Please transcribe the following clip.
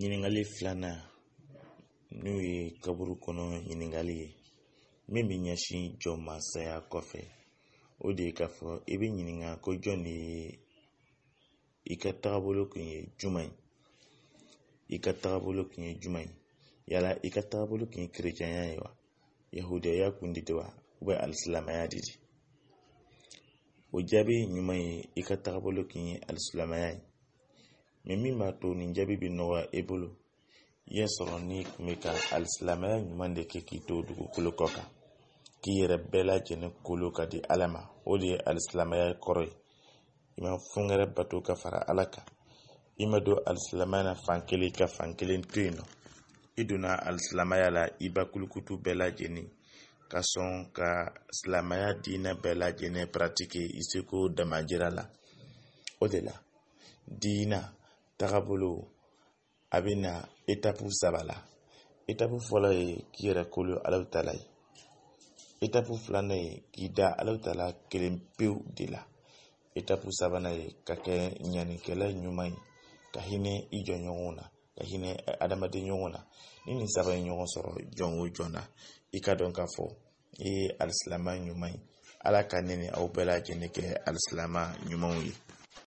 ɲiningali filana n'o ye kaburu kɔnɔ ɲiningali ye min bɛ ɲɛsin jɔ masaya kɔfɛ o de ye k'a fɔ i bɛ ɲininka ko jɔn de ye i ka taagabolo kun ye jumɛn ye i ka taagabolo kun ye jumɛn ye yala i ka taagabolo kun ye kerecɛnya ye wa yahudaya kun de wa alisilamɛya de o jaabi ɲuman ye i ka taagabolo kun ye alisilamɛya ye mimi ma to nin jaabi bi nɔgɔya i bolo i ye sɔrɔ ni tun bɛ ka alisilamɛya ɲuman de kɛ k'i to dugukolo kɔ kan k'i yɛrɛ bɛɛ lajɛlen kolo ka di ala ma o de ye alisilamɛya kɔrɔ ye i ma fun wɛrɛ bato ka fara ala kan i ma don alisilamɛya na fan kelen ka fan kelen to yen nɔ i donna alisilamɛya la i ba kulukutu bɛɛ lajɛlen ka sɔn ka silamɛya diinɛ bɛɛ lajɛlen paratike i seko damajira la o de la diinɛ. tagabolo a bɛ na etapu saba la etapu fɔlɔ ye k'i yɛrɛ kolo alaw ta ye etapu filanan ye k'i da alaw ta la kelen pewu de la etapu sabana ye ka kɛ ɲannikɛla ɲuman ye ka hinɛ i jɔɲɔgɔnw na ka hinɛ adamaden ɲɔgɔn na ni nin saba ye ɲɔgɔn sɔrɔ jɔn o jɔn na i ka dɔn k'a fɔ i ye alisilama ɲuman ye ala ka ne aw bɛɛ lajɛlen kɛ alisilama ɲumanw ye